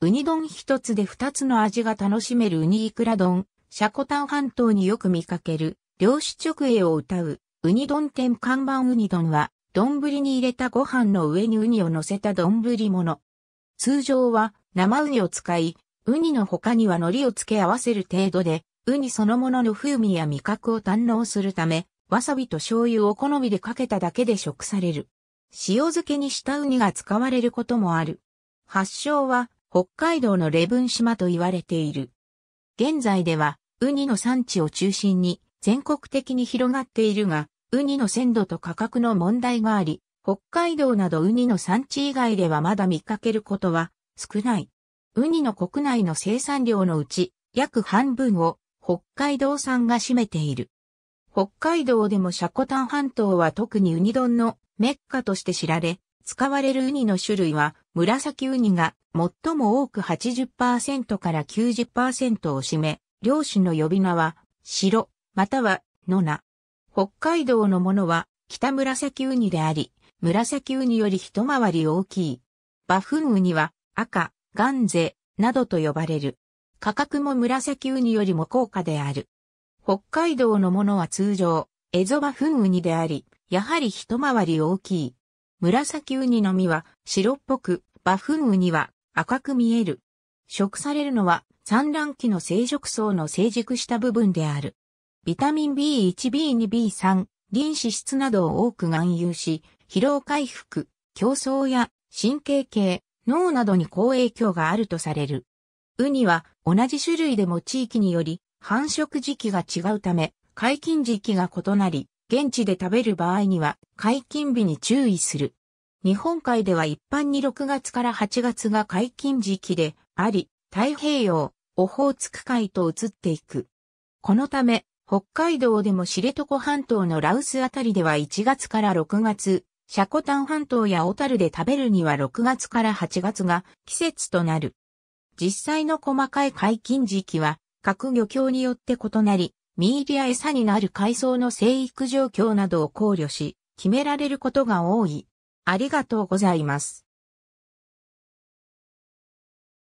ウニ丼一つで二つの味が楽しめるウニイクラ丼、シャコタン半島によく見かける、漁師直営を歌う、ウニ丼店看板ウニ丼は、丼に入れたご飯の上にウニを乗せた丼物。通常は生ウニを使い、ウニの他には海苔を付け合わせる程度で、ウニそのものの風味や味覚を堪能するため、わさびと醤油を好みでかけただけで食される。塩漬けにしたウニが使われることもある。発祥は北海道の礼文島と言われている。現在では、ウニの産地を中心に全国的に広がっているが、ウニの鮮度と価格の問題があり、北海道などウニの産地以外ではまだ見かけることは少ない。ウニの国内の生産量のうち約半分を北海道産が占めている。北海道でもシャコタン半島は特にウニ丼のメッカとして知られ、使われるウニの種類は、紫ウニが最も多く80%から90%を占め、漁師の呼び名は、白、または、野菜。北海道のものは、北紫ウニであり、紫ウニより一回り大きい。バフンウニは、赤、ガンゼ、などと呼ばれる。価格も紫ウニよりも高価である。北海道のものは通常、エゾバフンウニであり、やはり一回り大きい。紫ウニの実は白っぽく、バフンウニは赤く見える。食されるのは産卵期の生殖層の成熟した部分である。ビタミン B1、B2、B3、臨脂質などを多く含有し、疲労回復、競争や神経系、脳などに好影響があるとされる。ウニは同じ種類でも地域により繁殖時期が違うため、解禁時期が異なり、現地で食べる場合には解禁日に注意する。日本海では一般に6月から8月が解禁時期であり、太平洋、オホーツク海と移っていく。このため、北海道でも知床半島の羅臼あたりでは1月から6月、シャコタン半島や小樽で食べるには6月から8月が季節となる。実際の細かい解禁時期は各漁協によって異なり、ミーリア餌になる海藻の生育状況などを考慮し、決められることが多い。ありがとうございます。